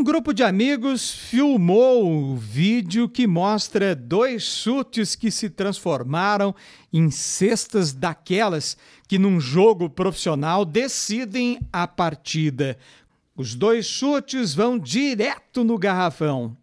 Um grupo de amigos filmou o vídeo que mostra dois chutes que se transformaram em cestas daquelas que, num jogo profissional, decidem a partida. Os dois chutes vão direto no garrafão.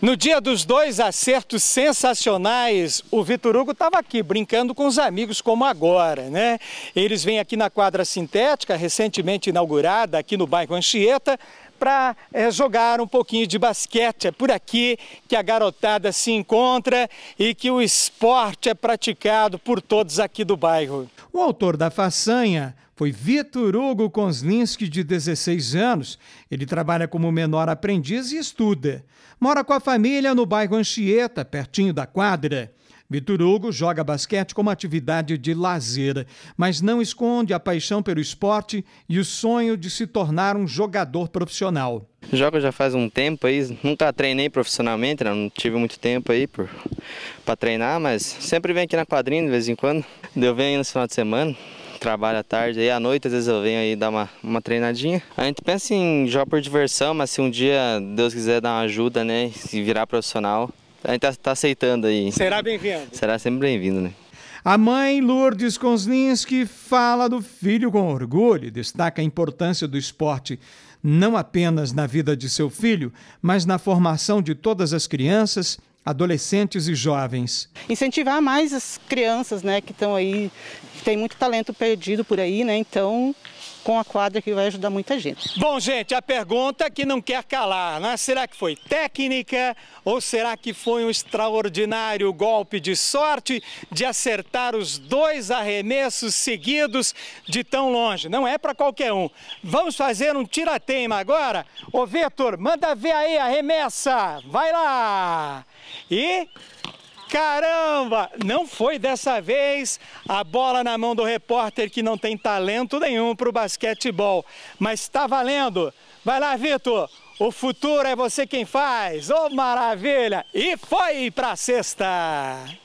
No dia dos dois acertos sensacionais, o Vitor Hugo estava aqui brincando com os amigos, como agora, né? Eles vêm aqui na quadra sintética, recentemente inaugurada aqui no bairro Anchieta, para é, eh, jogar um pouquinho de basquete. É por aqui que a garotada se encontra e que o esporte é praticado por todos aqui do bairro. O autor da façanha foi Vitor Hugo Konslinski, de 16 anos. Ele trabalha como menor aprendiz e estuda. Mora com a família no bairro Anchieta, pertinho da quadra. Vitor Hugo joga basquete como atividade de lazer, mas não esconde a paixão pelo esporte e o sonho de se tornar um jogador profissional. Jogo já faz um tempo aí, nunca treinei profissionalmente, né? não tive muito tempo aí para treinar, mas sempre venho aqui na quadrinha de vez em quando. Eu venho no final de semana, trabalho à tarde, e à noite às vezes eu venho aí dar uma, uma treinadinha. A gente pensa em jogar por diversão, mas se um dia Deus quiser dar uma ajuda, né, e virar profissional, a gente está tá aceitando aí. Será bem-vindo. Será sempre bem-vindo, né? A mãe Lourdes Konslinski fala do filho com orgulho e destaca a importância do esporte não apenas na vida de seu filho, mas na formação de todas as crianças adolescentes e jovens. Incentivar mais as crianças, né, que estão aí, que tem muito talento perdido por aí, né? Então, com a quadra que vai ajudar muita gente. Bom, gente, a pergunta é que não quer calar, né? Será que foi técnica ou será que foi um extraordinário golpe de sorte de acertar os dois arremessos seguidos de tão longe? Não é para qualquer um. Vamos fazer um tiratema agora? Ô, Vitor, manda ver aí a remessa. Vai lá! E Caramba! Não foi dessa vez a bola na mão do repórter que não tem talento nenhum para o basquetebol. Mas está valendo! Vai lá, Vitor! O futuro é você quem faz! Ô oh, maravilha! E foi para a sexta!